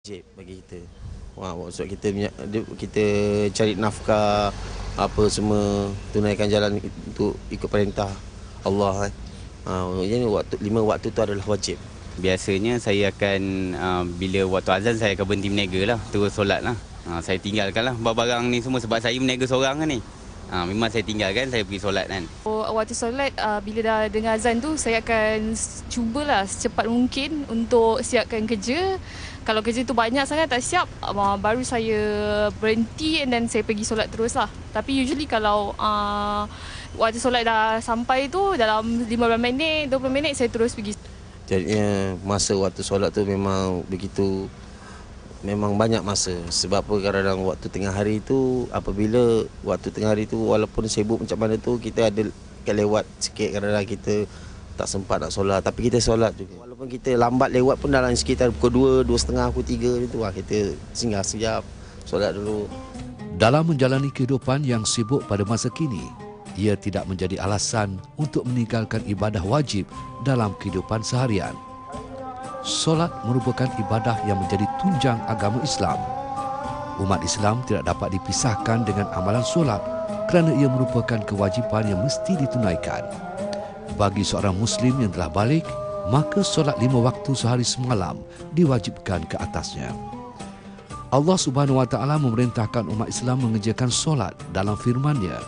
wajib bagi kita. Wah, maksud kita kita cari nafkah apa semua tunaikan jalan untuk ikut perintah Allah eh. Ha, jadi waktu lima waktu tu adalah wajib. Biasanya saya akan ah, bila waktu azan saya akan berhenti berniaga lah, terus solat lah. Ah, saya tinggalkan lah barang-barang ni semua sebab saya berniaga seorang kan ni. Ha, memang saya tinggal kan saya pergi solat kan. Oh, waktu solat, uh, bila dah dengar azan tu, saya akan cubalah secepat mungkin untuk siapkan kerja. Kalau kerja tu banyak sangat tak siap, uh, baru saya berhenti and then saya pergi solat terus lah. Tapi usually kalau uh, waktu solat dah sampai tu, dalam 15 minit, 20 minit, saya terus pergi. Jadi masa waktu solat tu memang begitu memang banyak masa sebab apa kadang-kadang waktu tengah hari itu, apabila waktu tengah hari itu walaupun sibuk macam mana tu kita ada kelewat sikit kadang-kadang kita tak sempat nak solat tapi kita solat juga walaupun kita lambat lewat pun dalam sekitar pukul 2, 2.30, pukul 3 gitu lah kita singgah siap solat dulu dalam menjalani kehidupan yang sibuk pada masa kini ia tidak menjadi alasan untuk meninggalkan ibadah wajib dalam kehidupan seharian solat merupakan ibadah yang menjadi tunjang agama Islam. Umat Islam tidak dapat dipisahkan dengan amalan solat kerana ia merupakan kewajipan yang mesti ditunaikan. Bagi seorang Muslim yang telah balik, maka solat lima waktu sehari semalam diwajibkan ke atasnya. Allah Subhanahu Wa Taala memerintahkan umat Islam mengejarkan solat dalam firman-Nya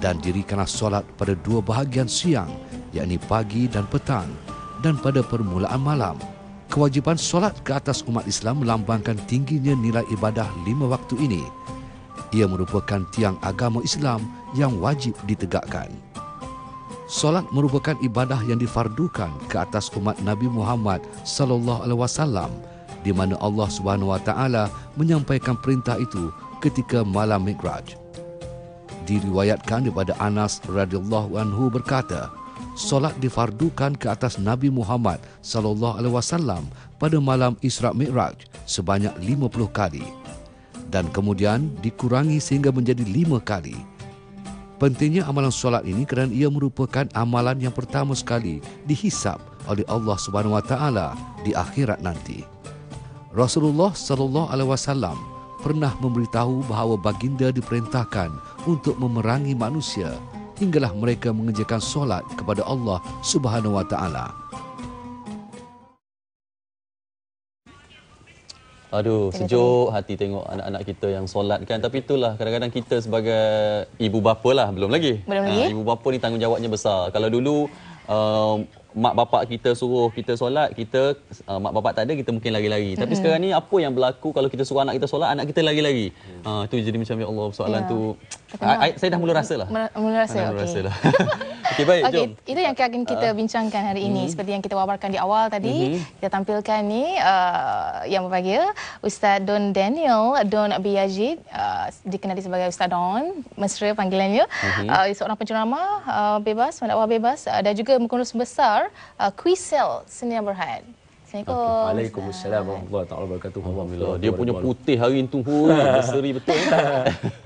dan dirikanlah solat pada dua bahagian siang, iaitu pagi dan petang dan pada permulaan malam, kewajiban solat ke atas umat Islam melambangkan tingginya nilai ibadah lima waktu ini. Ia merupakan tiang agama Islam yang wajib ditegakkan. Solat merupakan ibadah yang difardukan ke atas umat Nabi Muhammad sallallahu alaihi wasallam di mana Allah Subhanahu wa taala menyampaikan perintah itu ketika malam Mi'raj. Diriwayatkan daripada Anas radhiyallahu anhu berkata, solat difardukan ke atas Nabi Muhammad sallallahu alaihi wasallam pada malam Isra Mi'raj sebanyak 50 kali dan kemudian dikurangi sehingga menjadi 5 kali. Pentingnya amalan solat ini kerana ia merupakan amalan yang pertama sekali dihisap oleh Allah Subhanahu Wa Taala di akhirat nanti. Rasulullah Sallallahu Alaihi Wasallam pernah memberitahu bahawa baginda diperintahkan untuk memerangi manusia hinggalah mereka mengerjakan solat kepada Allah Subhanahu Wa Taala. Aduh, sejuk hati tengok anak-anak kita yang solat kan. Tapi itulah kadang-kadang kita sebagai ibu bapa lah, belum lagi. Belum ha, lagi. Ha, ibu bapa ni tanggungjawabnya besar. Kalau dulu um, mak bapak kita suruh kita solat, kita uh, mak bapak tak ada, kita mungkin lari-lari. Tapi mm-hmm. sekarang ni apa yang berlaku kalau kita suruh anak kita solat, anak kita lari-lari. Ha, tu jadi macam ya Allah, soalan yeah. tu I, ah, ah, saya dah mula rasa lah. Mula rasa. Mula rasa lah. Okey, okay, baik. Okay, jom. Itu yang akan kita uh, bincangkan hari ini. Uh, seperti yang kita wabarkan di awal tadi. Uh-huh. Kita tampilkan ni uh, yang berbahagia. Ustaz Don Daniel, Don B. Yajid. Uh, dikenali sebagai Ustaz Don. Mesra panggilannya. Uh-huh. Uh, seorang pencerama uh, bebas, mendakwa bebas. Uh, dan juga mengurus besar uh, Kuisel Senia Berhad. Assalamualaikum. Waalaikumsalam. Warahmatullahi wabarakatuh. Alhamdulillah. Dia punya putih hari itu. Seri betul.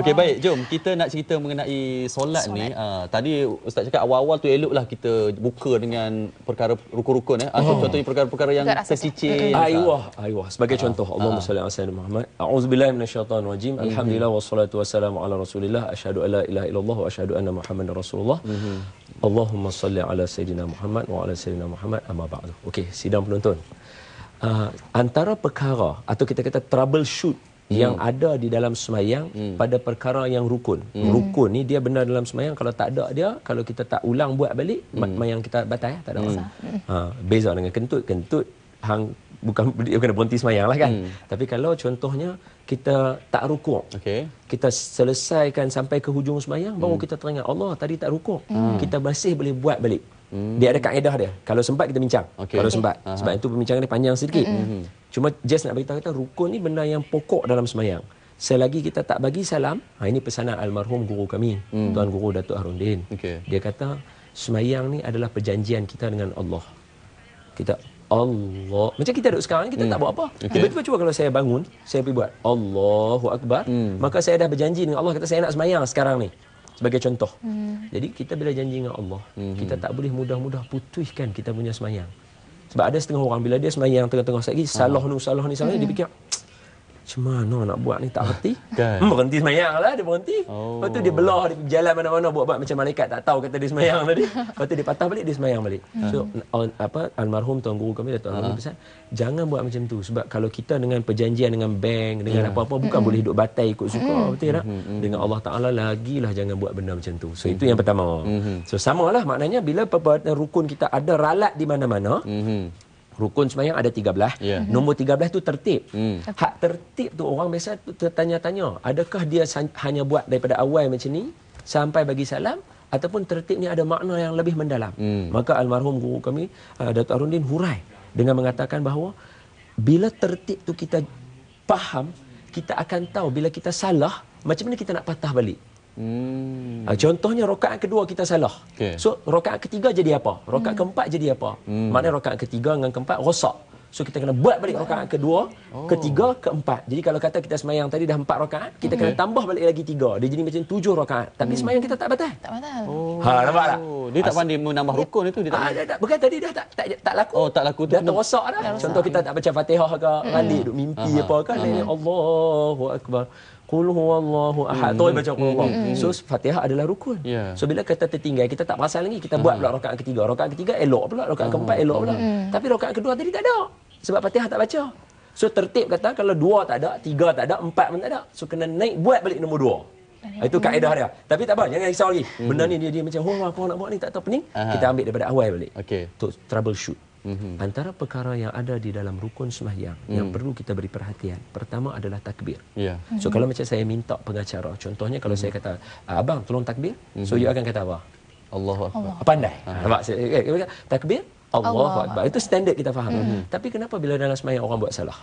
Okey ah. baik, jom kita nak cerita mengenai solat, solat. ni. Ah, ha, tadi ustaz cakap awal-awal tu eloklah kita buka dengan perkara rukun-rukun eh. Atau ah, oh. Contohnya perkara-perkara yang tersicil. Aiwah, aiwah. Sebagai ha. contoh Allahumma salli ala sayyidina Muhammad. Auzubillahi minasyaitanir rajim. Mm-hmm. Alhamdulillah wassalatu wassalamu ala Rasulillah. Asyhadu alla ilaha illallah wa asyhadu anna Muhammadar Rasulullah. Mm-hmm. Allahumma salli ala sayyidina Muhammad wa ala sayyidina Muhammad amma ba'du. Okey, sidang penonton. Uh, antara perkara atau kita kata troubleshoot yang hmm. ada di dalam semayang hmm. pada perkara yang rukun. Hmm. Rukun ni dia benar dalam semayang kalau tak ada dia, kalau kita tak ulang buat balik, hmm. mayang kita batal ya? tak ada hmm. masalah. Hmm. Ha, beza dengan kentut. Kentut hang bukan bukan berhenti semayang lah kan. Hmm. Tapi kalau contohnya kita tak rukuk. Okay. Kita selesaikan sampai ke hujung semayang, baru hmm. kita teringat Allah tadi tak rukuk. Hmm. hmm. Kita masih boleh buat balik. Hmm. Dia ada kaedah dia. Kalau sempat kita bincang. Okay. Kalau sempat. Okay. Sebab itu pembincangan dia panjang sedikit. Hmm. Hmm. Cuma just nak beritahu kita rukun ni benda yang pokok dalam semayang. Selagi kita tak bagi salam, ha, ini pesanan almarhum guru kami, hmm. Tuan Guru Datuk Harun Din. Okay. Dia kata, semayang ni adalah perjanjian kita dengan Allah. Kita, Allah. Macam kita duduk sekarang, kita hmm. tak buat apa. Okay. Tiba-tiba cuba kalau saya bangun, saya pergi buat, Allahu Akbar. Hmm. Maka saya dah berjanji dengan Allah, kata saya nak semayang sekarang ni. Sebagai contoh. Hmm. Jadi kita bila janji dengan Allah, hmm. kita tak boleh mudah-mudah putuskan kita punya semayang. Sebab ada setengah orang bila dia sembahyang tengah-tengah sekali, ah. salah ni, salah ni, salah dia fikir, macam mana nak buat ni tak berhenti kan. berhenti semayang lah dia berhenti oh. lepas tu dia belah dia jalan mana-mana buat-buat macam malaikat tak tahu kata dia semayang tadi lepas tu dia patah balik dia semayang balik hmm. so on, apa almarhum tuan guru kami Dato' Almarhum pesan jangan buat macam tu sebab kalau kita dengan perjanjian dengan bank dengan yeah. apa-apa bukan hmm. boleh duduk batai ikut suka hmm. betul tak hmm, dengan Allah Ta'ala lagi lah jangan buat benda macam tu so itu yang pertama so sama lah maknanya bila perbuatan rukun kita ada ralat di mana-mana rukun sembahyang ada 13. Yeah. Mm-hmm. Nombor 13 tu tertib. Mm. Hak tertib tu orang biasa tertanya-tanya, adakah dia hanya buat daripada awal macam ni sampai bagi salam ataupun tertib ni ada makna yang lebih mendalam. Mm. Maka almarhum guru kami uh, Datuk Arundin hurai dengan mengatakan bahawa bila tertib tu kita faham, kita akan tahu bila kita salah macam mana kita nak patah balik. Hmm. Ah, contohnya rokaat kedua kita salah. Okay. So rokaat ketiga jadi apa? Rokaat hmm. keempat jadi apa? Hmm. Maknanya rokaat ketiga dengan keempat rosak. So kita kena buat balik rokaat kedua, oh. ketiga, keempat. Jadi kalau kata kita semayang tadi dah empat rokaat, kita okay. kena tambah balik lagi tiga. Dia jadi macam tujuh rokaat. Tapi hmm. semayang kita tak batal. Tak batal. Oh. Ha, nampak tak? Oh. Dia tak pandai menambah rukun itu. Dia tak, ha, dia tak, bukan tadi dah tak, tak, tak laku. Oh, tak laku. Dah terosak dah. Contoh kita tak baca fatihah ke, hmm. balik, hmm. duduk mimpi Aha. apa ke. Allahu Akbar. Qul huwallahu ahad. Mm. Tu baca Qul mm. So Fatihah adalah rukun. Yeah. So bila kata tertinggal kita tak pasal lagi kita buat hmm. pula rakaat ketiga. Rakaat ketiga elok pula, rakaat hmm. keempat elok pula. Tapi rakaat kedua tadi tak ada. Sebab Fatihah tak baca. So tertib kata kalau dua tak ada, tiga tak ada, empat pun tak ada. So kena naik buat balik nombor dua. Itu kaedah dia. Tapi tak apa, jangan risau lagi. Benda ni dia, dia macam, oh apa nak buat ni, tak tahu pening. Kita ambil daripada awal balik. Okay. Untuk troubleshoot. -hmm. Antara perkara yang ada di dalam rukun sembahyang mm. yang mhm. perlu kita beri perhatian. Pertama adalah takbir. Yeah. Mm -hmm. So kalau macam saya minta pengacara, contohnya kalau mm -hmm. saya mhm. kata, ah, "Abang, tolong takbir." Mm -hmm. So mhm. you akan kata apa? Allahu akbar. Pandai. Ah, nampak saya eh, eh, takbir Allahu akbar. Itu standard kita faham. Mm -hmm. Tapi kenapa bila dalam sembahyang orang buat salah?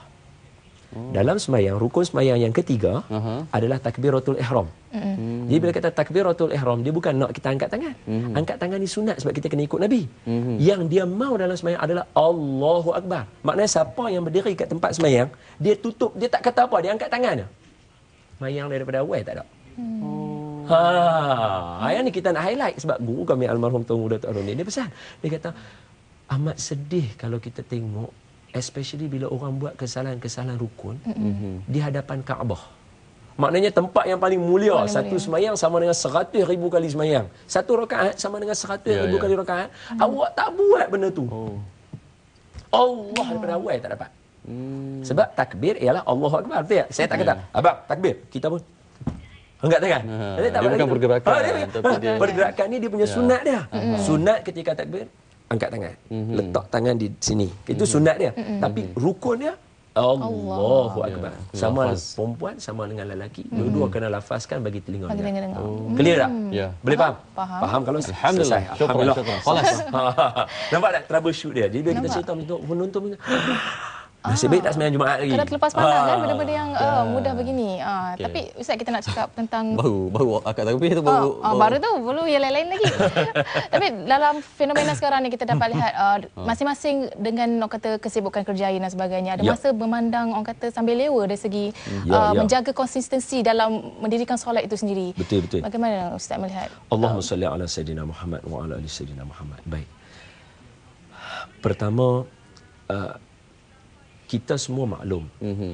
Hmm. Dalam semayang, rukun semayang yang ketiga uh -huh. adalah takbiratul ihram. Hmm. hmm. Jadi bila kata takbiratul ihram, dia bukan nak kita angkat tangan. Hmm. Angkat tangan ni sunat sebab kita kena ikut Nabi. Hmm. Yang dia mau dalam semayang adalah Allahu Akbar. Maknanya siapa yang berdiri kat tempat semayang, dia tutup, dia tak kata apa, dia angkat tangan. Semayang daripada awal tak ada. Hmm. Oh. Ha, ayat ni kita nak highlight sebab guru kami almarhum Tuan Muda Tuan Rundi, dia pesan. Dia kata, amat sedih kalau kita tengok especially bila orang buat kesalahan-kesalahan rukun mm-hmm. di hadapan Kaabah. Maknanya tempat yang paling mulia, paling mulia. satu semayang sama dengan seratus ribu kali semayang. Satu rakaat sama dengan seratus yeah, ribu yeah. Ya. kali rakaat. Mm. Awak tak buat benda tu. Oh. Allah oh. daripada awal tak dapat. Hmm. Sebab takbir ialah Allah. Akbar. Betul tak? Saya tak kata, yeah. abang takbir, kita pun. Enggak tak kan? Ha, dia, tak dia bukan pergerakan. Ha, dia, dia, pergerakan ni dia punya yeah. sunat dia. Mm. Sunat ketika takbir, angkat tangan. Mm-hmm. Letak tangan di sini. Itu mm sunat dia. Mm-hmm. Tapi mhm. rukun dia Allahu akbar. Yeah. Sama lafaz. perempuan sama dengan lelaki, mm-hmm. dua-dua kena lafazkan bagi telinga dia. Oh. Clear tak? Hmm. Yeah. Boleh faham? faham? Faham kalau alhamdulillah. Selesai. Syukur, alhamdulillah. Syukur, Nampak tak troubleshoot dia? Jadi bila kita cerita untuk penonton Nasib baik tak sembahyang Jumaat lagi. Kalau terlepas malam kan, ah, kan benda-benda yang uh, mudah begini. Ah, okay. Tapi Ustaz kita nak cakap tentang... baru, baru akad takbir tu baru. Ah, ah, baru. tu, baru yang lain-lain lagi. tapi dalam fenomena sekarang ni kita dapat lihat uh, masing-masing dengan orang kata kesibukan kerjaya dan sebagainya. Ada ya. masa memandang orang kata sambil lewa dari segi hmm, ya, uh, ya. menjaga konsistensi dalam mendirikan solat itu sendiri. Betul, betul. Bagaimana Ustaz melihat? Allahumma um, salli ala Sayyidina Muhammad wa ala Ali Sayyidina Muhammad. Baik. Pertama, uh, kita semua maklum mm-hmm.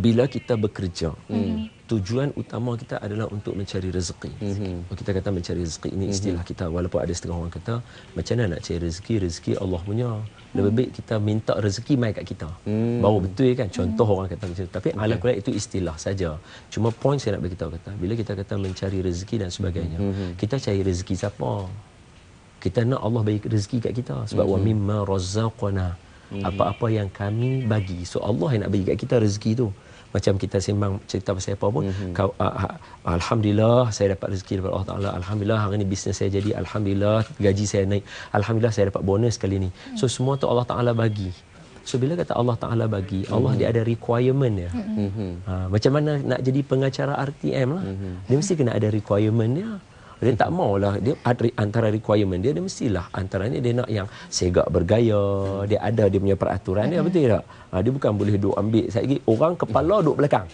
bila kita bekerja mm-hmm. tujuan utama kita adalah untuk mencari rezeki mm-hmm. kita kata mencari rezeki ini mhm. istilah mm-hmm. kita walaupun ada setengah orang kata macam mana nak cari rezeki rezeki Allah punya mhm. lebih baik kita minta rezeki mai kat kita mm-hmm. baru betul kan contoh hmm orang kata macam tu tapi okay. ala itu istilah saja cuma point saya nak bagi tahu kata bila kita kata mencari rezeki dan sebagainya hmm kita cari rezeki siapa kita nak Allah bagi rezeki kat kita sebab hmm wa mimma razaqna Hmm. apa-apa yang kami bagi so Allah yang nak bagi kat kita rezeki tu macam kita sembang cerita pasal apa pun mm-hmm. alhamdulillah saya dapat rezeki daripada Allah Taala alhamdulillah hari ni bisnes saya jadi alhamdulillah gaji saya naik alhamdulillah saya dapat bonus kali ni hmm. so semua tu Allah Taala bagi So bila kata Allah Taala bagi, hmm. Allah dia ada requirement ya. hmm Ha, macam mana nak jadi pengacara RTM lah. hmm Dia mesti kena ada requirement dia dia tak maulah dia antara requirement dia dia mestilah antaranya dia nak yang segak bergaya dia ada dia punya peraturan dia betul tak ha, dia bukan boleh duk ambil satgi orang kepala duk belakang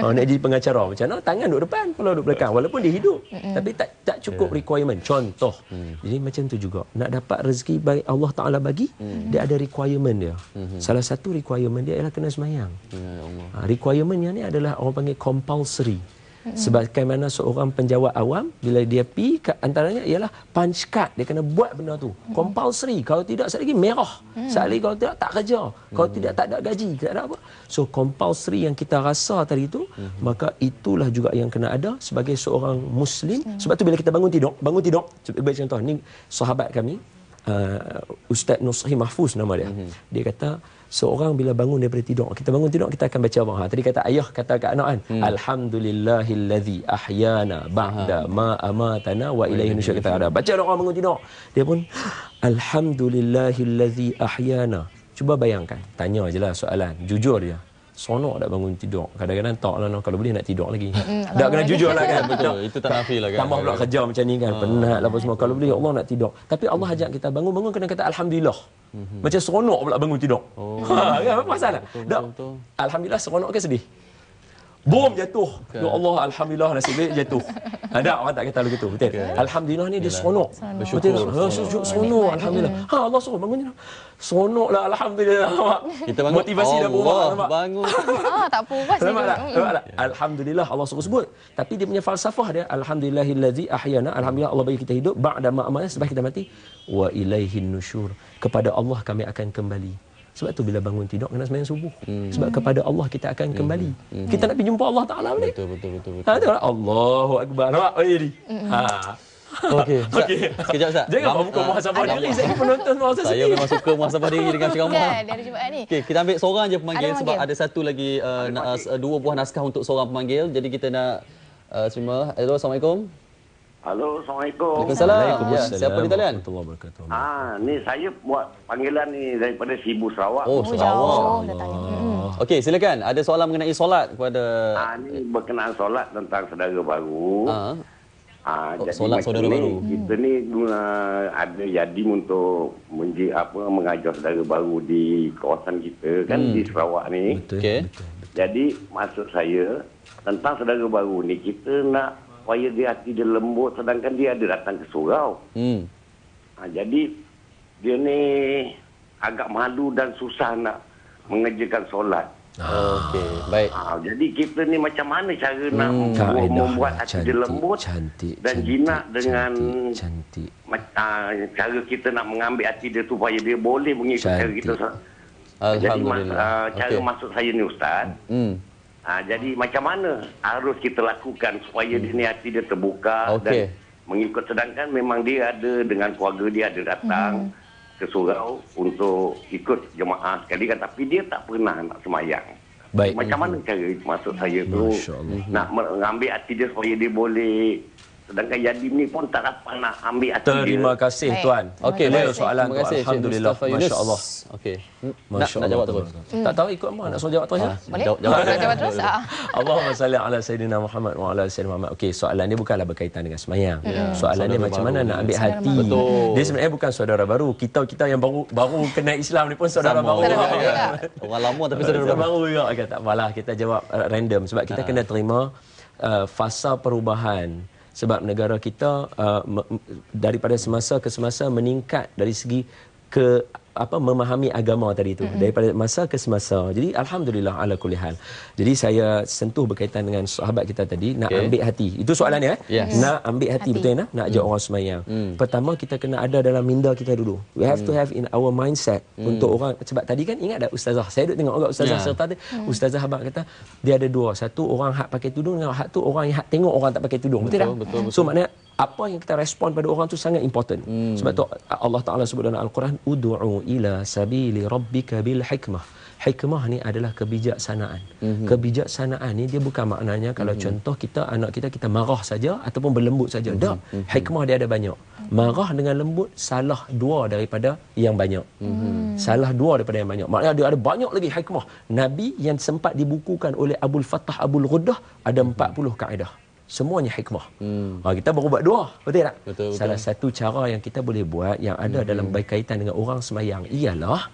ha, nak jadi pengacara macam mana tangan duk depan kepala duk belakang walaupun dia hidup tapi tak tak cukup requirement contoh mm. jadi macam tu juga nak dapat rezeki bagi Allah Taala bagi mm. dia ada requirement dia mm-hmm. salah satu requirement dia ialah kena semayang ha, requirement yang ni adalah orang panggil compulsory Sebagaimana seorang penjawat awam bila dia pergi antaranya ialah punch card dia kena buat benda tu hmm. compulsory kalau tidak sekali lagi merah hmm. sekali kalau tidak tak kerja kalau mm. tidak tak ada gaji tak ada apa so compulsory yang kita rasa tadi itu hmm. maka itulah juga yang kena ada sebagai seorang muslim hmm. sebab tu bila kita bangun tidur bangun tidur sebagai contoh ni sahabat kami uh, Ustaz Nusri Mahfuz nama dia hmm. dia kata seorang bila bangun daripada tidur kita bangun tidur kita akan baca apa tadi kata ayah kata kat anak kan hmm. alhamdulillahillazi ahyana ba'da ha. ma amatana wa ilaihi nusyur kita ada baca Orang bangun tidur dia pun Alhamdulillahilladzi ahyana cuba bayangkan tanya lah soalan jujur dia Sono dah bangun tidur. Kadang-kadang tak lah. Kalau boleh nak tidur lagi. Mm, tak kena jujur lah kan. Betul. Itu tak nafi lah kan. Tambah pula kerja macam ni kan. Ah. Penat lah semua. Kalau boleh ya Allah nak tidur. Tapi Allah ajak kita bangun-bangun kena kata Alhamdulillah. Mhm. Macam seronok pula bangun tidur. Oh. Ha, kan? Apa masalah? Betul, betul, betul. Alhamdulillah seronok ke sedih? Boom jatuh. Okay. Ya Allah alhamdulillah nasib baik jatuh. Ada ha, orang tak kata lagu tu betul. Okay. Alhamdulillah ni dia seronok. Betul. Ha sujud seronok alhamdulillah. Ha Allah suruh bangun ni. Seronoklah alhamdulillah. Kita bangun. Motivasi dah berubah Bangun. ah tak puas dia. Nampak tak? Nampak ya. Alhamdulillah Allah suruh sebut. Tapi dia punya falsafah dia alhamdulillahillazi ahyana. Alhamdulillah Allah bagi kita hidup ba'da ma amana sebab kita mati wa ilaihin nusyur. Kepada Allah kami akan kembali. Sebab tu bila bangun tidur kena sembahyang subuh. Hmm. Sebab kepada Allah kita akan hmm. kembali. Hmm. Hmm. Kita nak pergi jumpa Allah Taala balik. Betul betul betul. betul. Ha tengoklah Allahu Akbar. Nampak oi oh, ni. Ha. Okey. Okey. Sekejap Ustaz. Jangan bawa buka muhasabah diri. Saya pun penonton muhasabah Saya memang suka muhasabah diri dengan ceramah. Kan, dari Jumaat ni. Okey, kita ambil seorang je pemanggil sebab ada satu lagi eh, eh, dua buah naskah untuk seorang pemanggil. Jadi kita nak Uh, semua. Hello, Assalamualaikum. Halo, Assalamualaikum. Waalaikumsalam. Ya, siapa di talian? Allah Ah, ha, ni saya buat panggilan ni daripada Sibu Sarawak. Oh, oh Sarawak. Oh, Okey, silakan. Ada soalan mengenai solat kepada Ah, ni berkenaan solat tentang saudara baru. Ah. ah oh, jadi solat saudara baru. Kita ni guna ada jadi untuk menjadi apa mengajar saudara baru di kawasan kita kan hmm. di Sarawak ni. Betul. Okay. betul. Jadi maksud saya tentang saudara baru ni kita nak supaya dia hati dia lembut sedangkan dia ada datang ke surau. Hmm. Ha, jadi dia ni agak malu dan susah nak mengerjakan solat. Ah, okey, baik. Ha, jadi kita ni macam mana cara hmm. nak Kaedah membuat hati cantik, dia lembut cantik, dan cantik, jinak cantik, dengan cantik. cantik. Ha, cara kita nak mengambil hati dia tu supaya dia boleh mengikut cara kita. Jadi mas- uh, ha, cara okay. masuk saya ni ustaz. Hmm. Ha, jadi hmm. macam mana harus kita lakukan supaya hmm. dia hati dia terbuka okay. dan mengikut sedangkan memang dia ada dengan keluarga dia ada datang hmm. ke surau untuk ikut jemaah sekali kan tapi dia tak pernah nak semayang. Baik. Macam mana hmm. cara masuk saya tu nak hmm. mengambil hati dia supaya dia boleh Sedangkan Yadim ni pun tak apa nak ambil hati Terima dia. Terima kasih Baik. tuan. Okey, okay, baik soalan. Terima Alhamdulillah. Masya-Allah. Okey. Hmm. masya Nak jawab terus. Hmm. Tak tahu ikut mak nak suruh jawab terus. Ya? Ah, boleh. Jawab, jawab, jawab, jawab terus. Ah. Allahumma salli ala sayyidina Muhammad wa ala sayyidina Muhammad. Okey, soalan dia bukanlah berkaitan dengan semayang. Hmm. Yeah. Soalan dia macam mana nak ambil hati. Dia sebenarnya bukan saudara baru. Kita kita yang baru baru kena Islam ni pun saudara baru. Saudara baru Orang lama tapi saudara baru. Baru juga. tak apalah kita jawab uh, random sebab kita ah. kena terima uh, fasa perubahan sebab negara kita uh, daripada semasa ke semasa meningkat dari segi ke apa memahami agama tadi itu mm-hmm. daripada masa ke semasa. Jadi alhamdulillah ala kulli hal. Jadi saya sentuh berkaitan dengan sahabat kita tadi nak okay. ambil hati. Itu soalannya eh. Yes. Nak ambil hati, hati. betul tak? Ya, nak, nak ajak mm. orang semayang. Mm. Pertama kita kena ada dalam minda kita dulu. We have mm. to have in our mindset mm. untuk orang sebab tadi kan ingat tak ustazah? Saya duduk tengok orang ustazah yeah. serta tadi. Mm. Ustazah abang kata dia ada dua. Satu orang hak pakai tudung dengan hak tu orang yang hak tengok orang tak pakai tudung. Betul, betul tak? Betul, betul, so maknanya apa yang kita respon pada orang tu sangat important. Hmm. Sebab tu Allah Taala sebut dalam Al-Quran ud'u ila sabili rabbika bil hikmah. Hikmah ni adalah kebijaksanaan. hmm Kebijaksanaan ni dia bukan maknanya kalau hmm contoh kita anak kita kita marah saja ataupun berlembut saja. Mm-hmm. Tak. hmm Hikmah dia ada banyak. Marah dengan lembut salah dua daripada yang banyak. hmm Salah dua daripada yang banyak. Maknanya dia ada banyak lagi hikmah. Nabi yang sempat dibukukan oleh Abdul Fattah Abdul Ghuddah ada 40 mhm. kaedah semuanya hikmah. Hmm. Ha, kita baru buat doa, betul tak? Betul, betul. Salah satu cara yang kita boleh buat yang ada hmm. dalam berkaitan dengan orang semayang ialah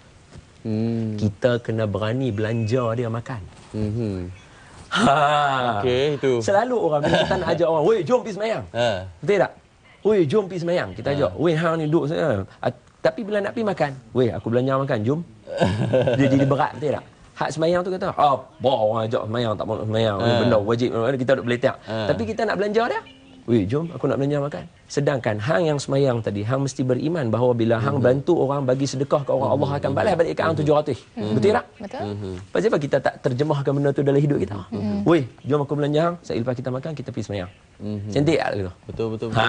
hmm. kita kena berani belanja dia makan. Hmm. Ha. Okay, itu. Selalu orang kita nak ajak orang, weh jom pergi semayang. Ha. Betul tak? Weh jom pergi semayang. Kita ha. ajak, ha. weh hang ni duduk. Tapi bila nak pergi makan, weh aku belanja makan, jom. Dia jadi berat, betul tak? hak sembahyang tu kata apa ha, oh, orang ajak sembahyang tak mau sembahyang benda ah. wajib kita duk beli tak? Ah. tapi kita nak belanja dia weh jom aku nak belanja makan Sedangkan hang yang semayang tadi, hang mesti beriman bahawa bila hang mm -hmm. bantu orang bagi sedekah ke orang, mm -hmm. Allah akan mhm. balas balik ke hang 700. Mm -hmm. Betul tak? Betul. Mm -hmm. Pasal apa kita tak terjemahkan benda tu dalam hidup kita? Mm -hmm. Weh, jom aku belanja hang, selepas kita makan kita pergi semayang. Mm Cantik tak betul, betul, betul. Ha.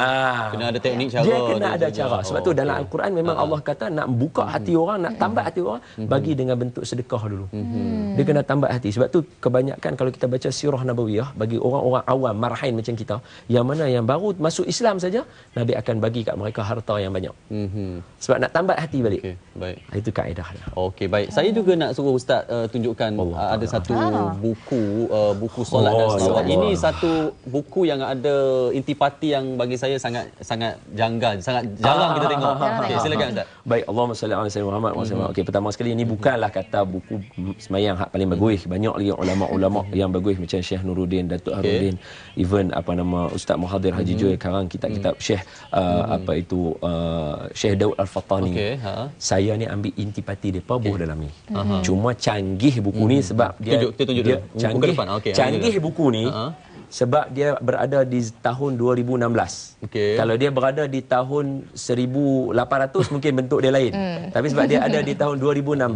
Kena ada teknik cara. Dia kena ada cara. cara. Sebab oh, tu okay. dalam Al-Quran memang ha. Allah kata nak buka hati mhm. orang, nak tambat hati orang, mhm. bagi dengan bentuk sedekah dulu. Mm -hmm. Dia kena tambat hati. Sebab tu kebanyakan kalau kita baca sirah Nabawiyah, bagi orang-orang awam, marhain macam kita, yang mana yang baru masuk Islam saja, mm Nabi akan bagi kat mereka harta yang banyak. Mm-hmm. Sebab nak tambat hati balik. Okay, baik. Ah, itu kaedah. Okey, baik. Saya juga nak suruh Ustaz uh, tunjukkan Allah eh, ada Allah. satu ah. buku, uh, buku solat oh, dan ya salawat. Ini satu buku yang ada intipati yang bagi saya sangat sangat janggal. Sangat janggal ah, kita tengok. Ah, ah okay, silakan Ustaz. Baik, Allahumma salli ala Sayyidina Muhammad. Mm-hmm. Muhammad. pertama sekali, ini mhm. bukanlah kata buku semayang hak paling bagus. hmm Banyak lagi ulama-ulama mhm. yang bagus macam Syekh Nuruddin, Datuk okay. Harudin, even apa nama Ustaz Muhadir Haji mm-hmm. Joy. Sekarang kitab-kitab Syekh uh, hmm. apa itu uh, Syekh Daud Al-Fattani. Okay. Ha. Saya ni ambil intipati dia apa okay. dalam ni. Aha. Cuma canggih buku hmm. ni sebab dia tunjuk dia, dia, dia canggih, buku ke Okay, canggih buku ni. Uh-huh sebab dia berada di tahun 2016. Okay. Kalau dia berada di tahun 1800 mungkin bentuk dia lain. Mm. Tapi sebab dia ada di tahun 2016,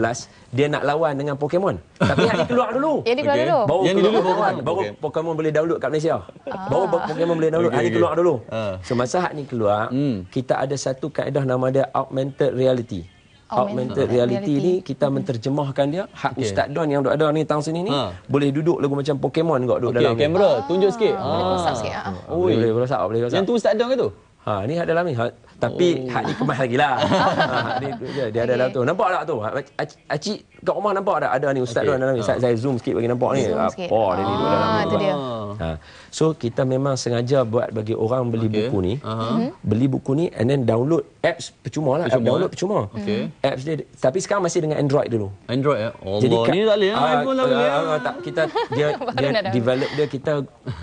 dia nak lawan dengan Pokemon. Tapi yang dia keluar dulu. Yang dia keluar okay. dulu. Baru keluar dulu baru okay. Pokemon boleh download kat Malaysia. Ah. Baru Pokemon boleh download, okay, hari okay. keluar dulu. Ah. So masa hak ni keluar, mm. kita ada satu kaedah nama dia augmented reality. Augmented, augmented reality, reality ni kita menterjemahkan dia. Hak okay. Ustaz Don yang duduk ada ni tang sini ni ha. boleh duduk lagu macam Pokemon juga duduk okay, dalam. Okey kamera ah. tunjuk sikit. Ha. Boleh ah. rosak sikit ah. boleh rosak Yang tu Ustaz Don ke tu? Ha ni hak dalam ni. Hak tapi oh. hak ni kemas lagi lah. ha, ni, dia, dia ada okay. dalam tu. Nampak tak tu? Acik kat rumah nampak tak ada ni ustaz okay. tu dalam ni. Ha. Saya zoom sikit bagi nampak ni. Zoom Apa sikit. dia ni duduk dalam ah, tu. Dia. Ha. So kita memang sengaja buat bagi orang beli okay. buku ni. Uh-huh. Beli buku ni and then download apps percuma lah. Percuma. App download percuma. Okay. Apps dia. Tapi sekarang masih dengan Android dulu. Android ya? Allah. Jadi, ni tak boleh. Uh, iPhone lah boleh. Uh, tak, kita dia, dia develop dia kita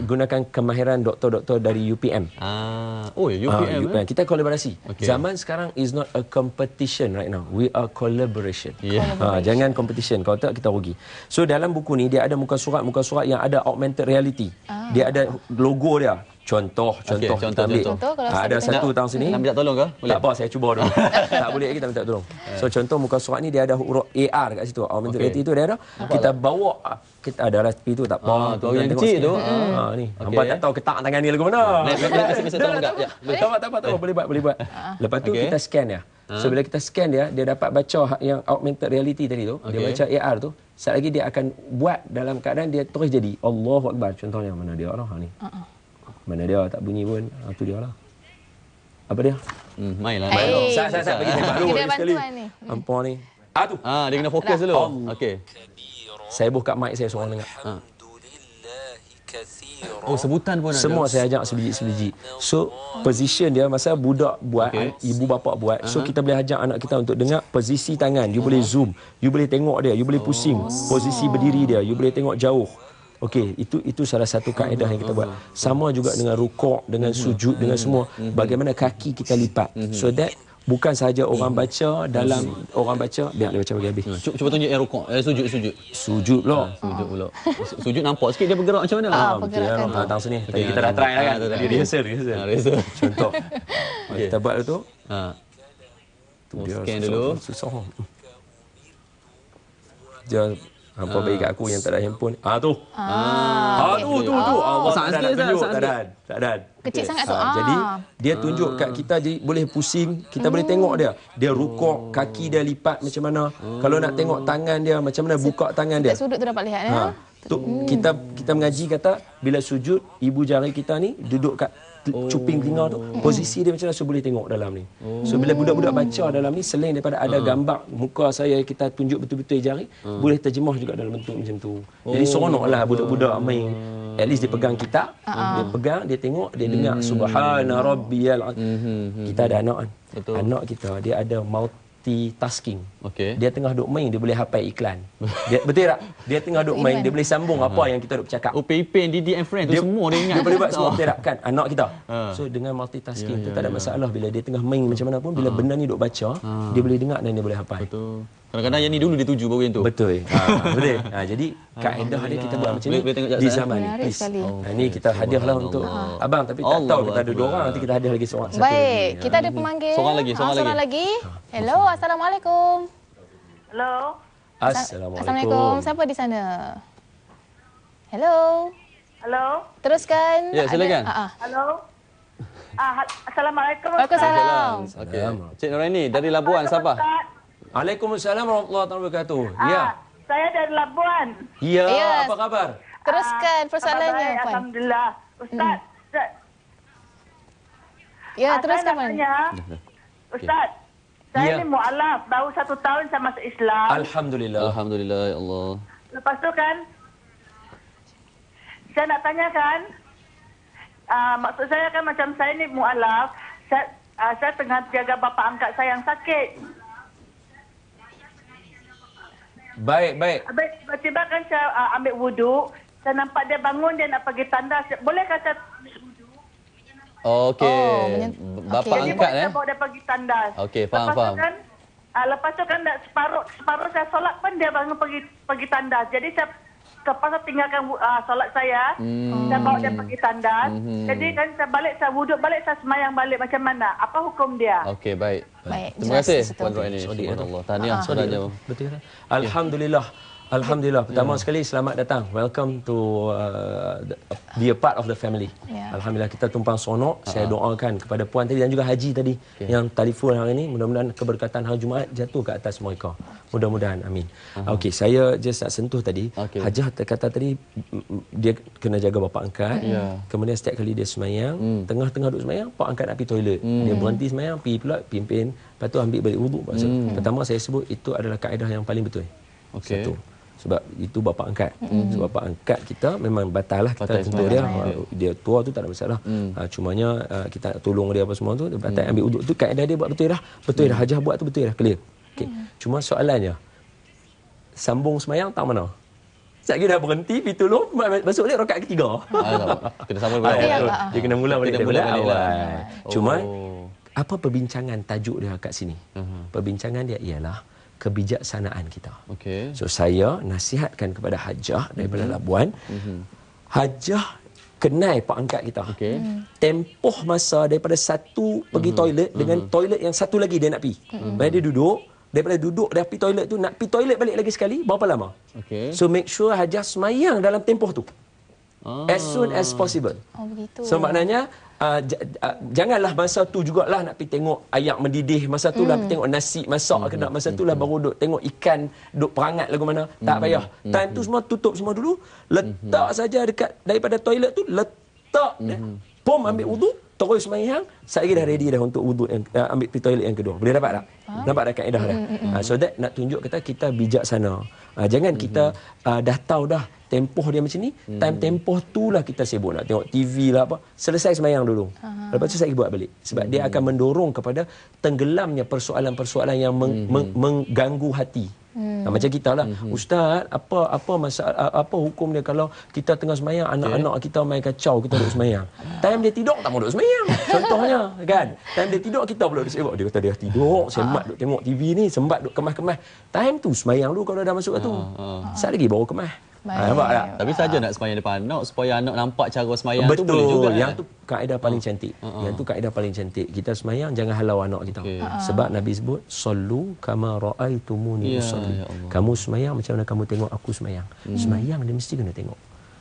gunakan kemahiran doktor-doktor dari UPM. Ah. Oh, ya, UPM. Uh, ah, UPM. Eh? Kita kolaborasi. Okay. Zaman sekarang is not a competition right now. We are collaboration. Yeah. Uh, jangan competition. Kalau tak, kita rugi. So, dalam buku ni, dia ada muka surat-muka surat yang ada augmented reality. Ah. Dia ada logo dia. Contoh, contoh, okay, contoh, ambil. contoh, contoh. Ah, ha, ada satu tahun sini. Nak minta tolong ke? Boleh. Tak apa, saya cuba dulu. tak boleh kita minta tolong. Eh. So contoh muka surat ni dia ada huruf AR kat situ. Augmented okay. reality tu dia ada. Nampak kita tak? bawa kita ada lah tepi tu tak apa. Ah, tu yang kecil tu. Ha ah, ni. Okay. Ambil, tak tahu ketak tangan ni lagu mana. Ya, boleh kasi masa tolong tak? Tak apa, tak apa, tak apa. Boleh buat, boleh buat. Ah. Lepas tu kita scan dia. Ah. So bila kita scan dia, dia dapat baca ha- yang augmented reality tadi tu. Dia baca AR tu. Sekali lagi dia akan buat dalam keadaan dia terus jadi Allahu Akbar contohnya mana dia orang ha ni. Uh-uh. Mana dia tak bunyi pun ah, tu dia lah. Apa dia? Hmm, mai lah. Hey. Sat, sat, sat. Pergi sekali. Dia bantuan ni. Hmm. Ampun ni. Ah tu. Ah, dia kena fokus dulu. Oh. Okey. Saya buka mic saya seorang dengar. Ha. Oh sebutan pun ada. Semua saya ajak sebiji-sebiji. So position dia masa budak buat, okay. ibu bapa buat. So uh-huh. kita boleh ajak anak kita untuk dengar posisi tangan. You uh-huh. boleh zoom, you boleh tengok dia, you boleh pusing oh. posisi berdiri dia, you boleh tengok jauh. Okey, itu itu salah satu kaedah yang kita buat. Sama juga dengan rukuk, dengan mhm. sujud, dengan mhm. semua. Mhm. Bagaimana kaki kita lipat. So that bukan sahaja orang baca dalam orang baca biar dia baca bagi habis. Cuba, cuba tunjuk yang rukuk, eh, sujud sujud. Sujud lah. Sujud pula. Sujud nampak sikit dia bergerak macam mana? Ah, betul. Ah, okay, ah, datang sini. Tadi kita dah try lah kan. Tadi rehearsal, rehearsal. Contoh. Okay. Kita buat tu. Ha. Tu dia. Scan dulu. Susah. Jangan Hampa ah. bagi kat aku yang tak ada ah. handphone. Ah tu. Ah, ah okay. tu tu tu. Ah, oh. tak ada nak tunjuk. Tak ada. Kecil okay. sangat tu. Ah. Jadi ah. dia tunjuk kat ah. kita jadi boleh pusing. Kita mm. boleh tengok dia. Dia rukuk. Oh. Kaki dia lipat macam mana. Mm. Kalau nak tengok tangan dia macam mana buka tangan dia. Dekat sudut tu dapat lihat. Ya? Tu, mm. kita kita mengaji kata bila sujud ibu jari kita ni duduk kat oh. cuping telinga tu posisi dia macam mana so boleh tengok dalam ni oh. so bila oh. budak-budak baca dalam ni selain daripada ada uh. gambar muka saya kita tunjuk betul-betul jari uh. boleh terjemah juga dalam bentuk macam tu jadi oh. lah budak-budak main at least dia pegang kitab uh-huh. dia pegang dia tengok dia hmm. dengar Subhanallah, rabbiyal hmm, hmm, hmm. kita ada hmm. anak kan Betul. anak kita dia ada mouth multitasking. Okay. Dia tengah duk main, dia boleh hapai iklan. Dia, betul tak? Dia tengah duk main, dia boleh sambung apa ah. yang kita duk cakap. Oh, Pepin, Didi and friends. dia, semua dia ingat. Dia boleh buat semua, ah. betul tak? Kan? Anak ah, kita. So, dengan multitasking yeah, yeah, tu ya, tak ada yeah. masalah. Bila dia tengah main macam mana pun, bila benda ni duk baca, dia boleh dengar dan dia boleh hafal. Betul. Kadang-kadang yang ni dulu dituju bagi yang tu. Betul. Ha, betul. Ha, jadi kaedah hari kita buat macam ni. Boleh, boleh di zaman ni. Ini oh, ha, kita hadiahlah untuk Allah. abang tapi Allah. tak tahu kita ada dua orang nanti kita hadiah lagi seorang. Baik, lagi. kita ada pemanggil. Seorang lagi, seorang, ha, seorang lagi. Hello, assalamualaikum. Hello. Assalamualaikum. Assalamualaikum. Siapa di sana? Hello. Hello. Teruskan. Ya, silakan. Ada, Hello. Ah, assalamualaikum. Waalaikumsalam. Okay. Cik Noraini dari Labuan, Siapa? Waalaikumsalam warahmatullahi wabarakatuh. Ah, ya. Ah, saya dari Labuan. Ya, yes. apa khabar? Teruskan ah, persoalannya. Ah, Alhamdulillah. Ustaz. Hmm. Ya, ah, teruskan. Ya. Ustaz. Saya ya. ni mualaf, baru satu tahun saya masuk Islam. Alhamdulillah. Alhamdulillah ya Allah. Lepas tu kan Saya nak tanyakan ah, maksud saya kan macam saya ni mualaf, saya, ah, saya tengah jaga bapa angkat saya yang sakit. Baik, baik. Abang tiba-tiba kan saya uh, ambil wuduk, saya nampak dia bangun dia nak pergi tanda. Boleh kata Okey. Oh, Bapak okay. angkat eh. Bawa dia pergi tandas. Okey, faham, lepas faham. Kan, uh, lepas tu kan dah separuh, separuh saya solat pun dia bangun pergi pergi tandas. Jadi saya terpaksa tinggalkan uh, solat saya. Hmm. Saya bawa dia pergi tandas. Hmm. Jadi kan saya balik, saya wuduk balik, saya semayang balik macam mana? Apa hukum dia? Okey, baik. baik. Terima kasih Puan Roy ini. Ya. Tahniah, ah, ya. Alhamdulillah. Alhamdulillah. Ya. Pertama yeah. sekali selamat datang. Welcome to uh, be a part of the family. Yeah. Alhamdulillah kita tumpang sonok. Uh-huh. Ha. Saya doakan kepada puan tadi dan juga haji tadi okay. yang telefon hari ini. Mudah-mudahan keberkatan hari Jumaat jatuh ke atas mereka. Mudah-mudahan. Amin. Uh-huh. Okey, saya just nak sentuh tadi. Okay. Hajah kata tadi dia kena jaga bapa angkat. Yeah. Kemudian setiap kali dia semayang, mm. tengah-tengah duduk semayang, bapa angkat nak pergi toilet. Mm. Dia berhenti semayang, pergi pula pimpin. Lepas tu ambil balik wuduk. Mm. Pertama saya sebut itu adalah kaedah yang paling betul. Okay. Satu sebab itu bapa angkat mm sebab bapa angkat kita memang batal lah kita tentu dia dia. dia tua tu tak ada masalah mm. ha, cumanya uh, kita nak tolong dia apa semua tu dia batal mm. ambil uduk tu kaedah dia buat betul dah betul mm. dah hajah buat tu betul dah clear okay. mm. cuma soalannya sambung semayang tak mana sekejap lagi dah berhenti pergi tolong masuk balik rokat ketiga kena sambung balik dia, lah. dia kena mula balik kena mula balik awal lah. cuma oh. apa perbincangan tajuk dia kat sini uh-huh. perbincangan dia ialah kebijaksanaan kita. Okay. So saya nasihatkan kepada hajah daripada mm-hmm. Labuan, mm-hmm. hajah kenai pak angkat kita. Okay. Hmm. Tempoh masa daripada satu pergi mm-hmm. toilet dengan mm-hmm. toilet yang satu lagi dia nak pi. Mm-hmm. Dia duduk, daripada duduk dia pergi toilet tu nak pi toilet balik lagi sekali berapa lama? Okay. So make sure hajah semayang dalam tempoh tu. Ah. As soon as possible. Oh begitu. So maknanya uh, uh, janganlah masa tu jugalah nak pergi tengok ayam mendidih masa tu lah mm. tengok nasi masak mm-hmm. kena masa tu lah mm-hmm. baru duk tengok ikan duk perangat lagu mana mm tak hmm, payah hmm, time mm-hmm. tu hmm. semua tutup semua dulu letak mm saja dekat daripada toilet tu letak mm-hmm. pom ambil wudu terus sembahyang saya lagi dah ready dah untuk wudu yang uh, ambil pergi toilet yang kedua boleh dapat tak ha? nampak dah kaedah dah mm-hmm. uh, so that nak tunjuk kita kita bijaksana uh, jangan mm kita uh, dah tahu dah tempoh dia macam ni hmm. time tempoh tu lah kita sibuk nak tengok TV lah apa selesai semayang dulu Aha. lepas tu saya buat balik sebab hmm. dia akan mendorong kepada tenggelamnya persoalan-persoalan yang meng- hmm. meng- mengganggu hati Hmm. Nah, ha, macam kita lah hmm. Ustaz apa apa masalah apa hukum dia kalau kita tengah semayang anak-anak okay. kita main kacau kita duduk semayang time dia tidur tak mau duduk semayang contohnya kan time dia tidur kita pula duduk sibuk dia kata dia tidur sembat duduk tengok TV ni sembat duduk kemas-kemas time tu semayang dulu kalau dah masuk tu ah. Ah. sat lagi baru kemas Baik. Ah, nampak tak? Tapi saja nak semayang depan anak supaya anak nampak cara semayang Betul. tu boleh juga. Betul. Yang eh? tu kaedah paling oh. cantik. Uh-huh. Yang tu kaedah paling cantik. Kita semayang jangan halau anak kita. Okay. uh uh-uh. Sebab Nabi sebut solu kama raaitumuni usolli. Yeah, ya, ya kamu semayang macam mana kamu tengok aku semayang. Hmm. Semayang dia mesti kena tengok.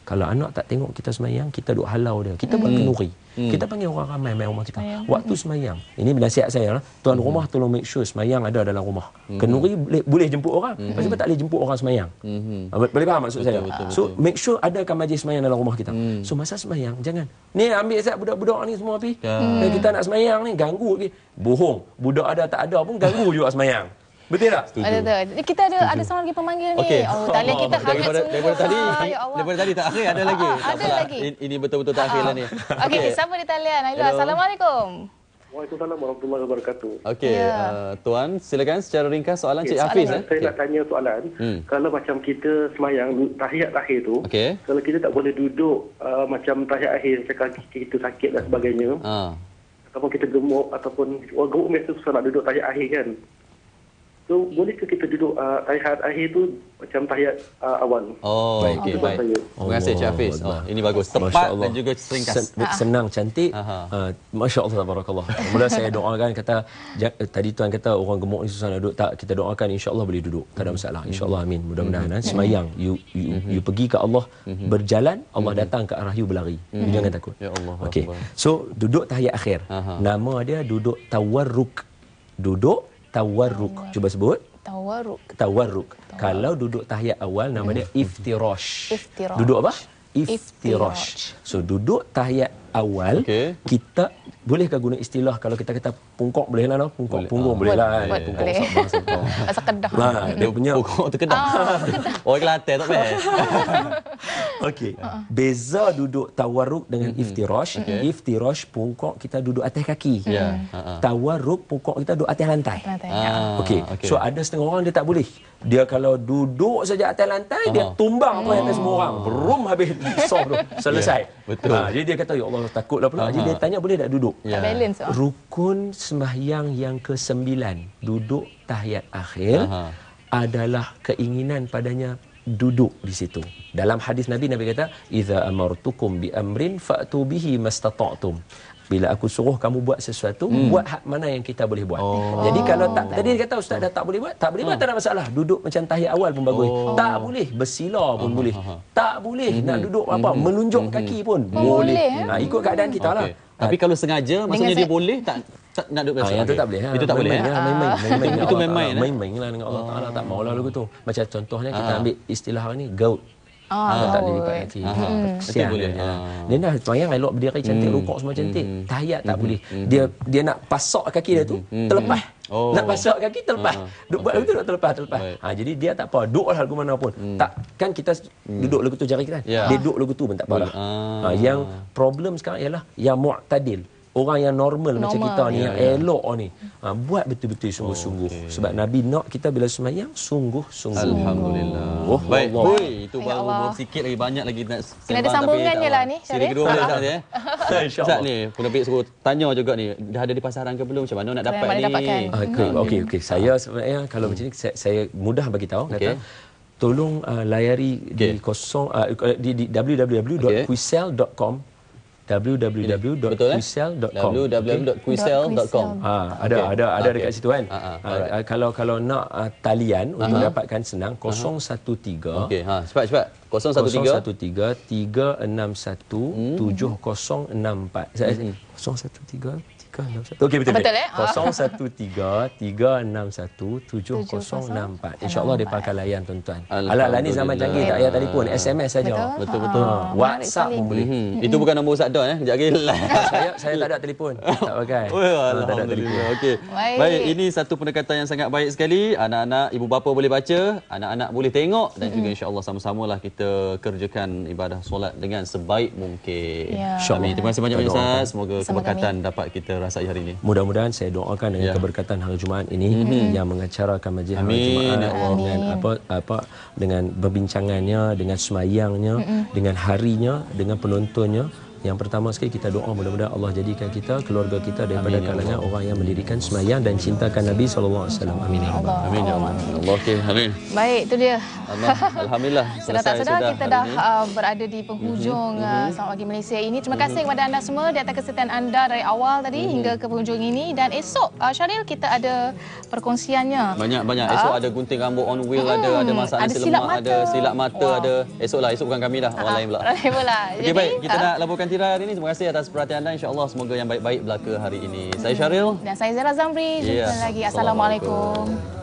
Kalau anak tak tengok kita semayang, kita duk halau dia. Kita hmm. berkenuri. Hmm. Kita panggil orang ramai main rumah kita. Semayang. Waktu hmm. semayang. Ini nasihat saya. Lah. Tuan hmm. rumah tolong make sure semayang ada dalam rumah. Hmm. Kenuri boleh, boleh jemput orang. Hmm. Sebab tak boleh jemput orang semayang. Hmm. Ah, boleh faham maksud betul, saya? Betul, so betul. make sure adakan majlis semayang dalam rumah kita. Hmm. So masa semayang, jangan. Ni ambil sebab budak-budak ni semua pergi. Hmm. Kita nak semayang ni, ganggu lagi. Bohong. Budak ada tak ada pun ganggu juga semayang. Betul tak? Setuju. Ada, ada. Eh, kita ada ada seorang lagi pemanggil ni. Okay. Oh, tak boleh kita hangat daripada, semua. Daripada tadi, ha, ya daripada tadi tak akhir, ada ah, lagi. Ha, ada lah. lagi. Ini, ini betul-betul tak akhir lah ni. Ah. Okey, okay. siapa di talian? Hello. Assalamualaikum. Waalaikumsalam warahmatullahi wabarakatuh. Okey, yeah. Ya. uh, Tuan, silakan secara ringkas soalan okay, Cik Hafiz. Soalan, eh? Saya okay. nak tanya soalan. Hmm. Kalau macam kita semayang tahiyat akhir tu, okay. kalau kita tak boleh duduk uh, macam tahiyat akhir, cakap kaki kita sakit dan sebagainya, uh. ataupun kita gemuk, ataupun oh, gemuk mesti susah nak duduk tahiyat akhir kan. So bolehkah kita duduk uh, tahiyat akhir tu macam tahiyat uh, awal? Oh, baik Okay. Baik. Terima kasih Cik Hafiz. Oh, oh ini bagus. Tepat dan juga seringkas. Sen- ha, ha. senang cantik. Uh, Masya Allah. Barakallah. Mula saya doakan kata, eh, tadi Tuan kata orang gemuk ni susah nak duduk. Tak, kita doakan insya Allah boleh duduk. Tak ada mhm. masalah. Insya Allah amin. Mhm. Mudah-mudahan. Mm Semayang. You, you, mhm. you, pergi ke Allah berjalan. Allah datang ke arah you berlari. You jangan takut. Ya Allah. Okay. So, duduk tahiyat akhir. Aha. Nama dia duduk tawarruk. Duduk tawarruk. Cuba sebut. Tawarruk. Tawarruk. Kalau duduk tahiyat awal namanya hmm. iftirash. Iftirash. Duduk apa? Iftirash. So duduk tahiyat awal okay. kita bolehkah guna istilah kalau kita kata pungkok boleh lah no? pungkok boleh. punggung ah, boleh, lah boleh. pungkok kedah nah, dia punya pungkok tu kedah ah. oh kelate tak best okey ah. beza duduk tawarruk dengan mm-hmm. iftirash okay. iftirash pungkok kita duduk atas kaki ya yeah. tawarruk pungkok kita duduk atas lantai, lantai. Ah. okey okay. so ada setengah orang dia tak boleh dia kalau duduk saja atas lantai uh-huh. dia tumbang apa yang oh. semua orang brum habis sok ya, selesai yeah. betul ha, jadi dia kata ya Allah takutlah pula. Jadi dia tanya boleh tak duduk? Ya. Tak balance. Oh. Rukun sembahyang yang ke sembilan, duduk tahiyat akhir Aha. adalah keinginan padanya duduk di situ. Dalam hadis Nabi Nabi kata, "Idza amartukum bi amrin fa'tu bihi mastata'tum." bila aku suruh kamu buat sesuatu hmm. buat hak mana yang kita boleh buat. Oh. Jadi kalau tak tadi dia kata ustaz dah tak boleh buat, tak boleh hmm. buat tak ada masalah. Duduk macam tahiyat awal pun bagus. Oh. Tak boleh bersila pun uh boleh. Hmm, hmm. Tak boleh hmm. nak duduk apa hmm. melunjuk hmm. kaki pun eh? hmm. boleh. Ha, nah ikut keadaan kita okay. lah. Tapi ha. kalau sengaja maksudnya dia boleh tak nak duduk biasa. Ah, itu tak boleh. Ha. Itu tak boleh. Main-main. Ya, itu main-main. Eh? Main-main lah dengan Allah Taala tak maulah lagu tu. Macam contohnya kita ah. ambil istilah hari ni gout. Ah, ah, tak boleh lipat kaki. Ah, ah, boleh. Ah. Dia dah semayang elok berdiri cantik, hmm. rukuk semua cantik. Hmm. Tahiyat tak hmm. boleh. Hmm. Dia dia nak pasok kaki dia tu, hmm. terlepas. Hmm. Oh. Nak pasok kaki terlepas. Ha. Duk buat okay. betul nak terlepas, terlepas. Ha, jadi dia tak apa. Duk lah lagu mana pun. Hmm. Tak, kan kita hmm. duduk hmm. lagu tu jari kita kan. Yeah. Dia duduk lagu tu pun tak apa lah. Ha, yang problem sekarang ialah yang mu'tadil orang yang normal, normal. macam kita ni ya, yang yeah, elok ni ha, buat betul-betul sungguh-sungguh okay. sebab nabi nak kita bila sembahyang sungguh-sungguh alhamdulillah oh, baik Allah. Hey, ya itu Ay baru Allah. sikit lagi banyak lagi nak kena ada sambungannya lah ni Syarif kedua boleh tak ya ni kena pergi suruh tanya juga ni dah ada di pasaran ke belum macam mana nak dapat ni ah, hmm. okey okey okay. saya sebenarnya kalau macam ni hmm. saya, mudah bagi tahu okay. tolong uh, layari okay. di kosong uh, di, di www.quisel.com okay www.quisel.com eh? www.quisel.com ha, ada, okay. ada ada ada okay. situ kan ha, ha, ha, ha kalau kalau nak uh, talian ha, untuk dapatkan senang 013 okey ha cepat cepat 013 013 361 7064 013 tiga enam satu. Okey betul. Betul Insyaallah dia pakai layan tuan-tuan. Alat lah ni zaman canggih tak payah telefon, SMS saja. Betul betul. WhatsApp pun boleh. Itu bukan nombor Ustaz Don eh. Jangan lagi. Saya saya tak ada telefon. Tak pakai. Alhamdulillah. Okey. Baik. Ini satu pendekatan yang sangat baik sekali. Anak-anak, ibu bapa boleh baca, anak-anak boleh tengok dan juga insya-Allah sama-samalah kita kerjakan ibadah solat dengan sebaik mungkin. Ya. Insya-Allah. Terima kasih banyak-banyak Ustaz. Semoga keberkatan dapat kita acara hari ini. Mudah-mudahan saya doakan dengan ya. keberkatan hari Jumaat ini Amin. Mhm. yang mengacarakan majlis hari Jumaat Amin. dengan apa apa dengan berbincangannya, dengan semayangnya, Amin. Mhm. dengan harinya, dengan penontonnya yang pertama sekali kita doa mudah-mudahan Allah jadikan kita keluarga kita daripada amin, ya kalangan Allah. orang yang mendirikan semayang dan cintakan Nabi sallallahu alaihi wasallam. Amin ya Allah. Ya Allah. Amin ya Allah. Allah. Okay. amin. Baik, itu dia. Alhamdulillah. Sudah tak sudah kita dah uh, berada di penghujung mm-hmm. uh, mhm. selamat pagi Malaysia ini. Terima kasih mm-hmm. kepada anda semua di atas kesetiaan anda dari awal tadi mm-hmm. hingga ke penghujung ini dan esok uh, Syaril kita ada perkongsiannya. Banyak-banyak. Ah. Esok ada gunting rambut on wheel mm, ada ada masalah ada silap lemak, mata. ada silap mata wow. ada. Esoklah esok bukan kami dah, orang uh-huh. lain pula. Orang baik, kita uh, nak laporkan Tira hari ini. Terima kasih atas perhatian anda. InsyaAllah semoga yang baik-baik belaka hari ini. Saya hmm. Syaril. Dan saya Zara Zamri. Jumpa yeah. lagi. Assalamualaikum. Assalamualaikum.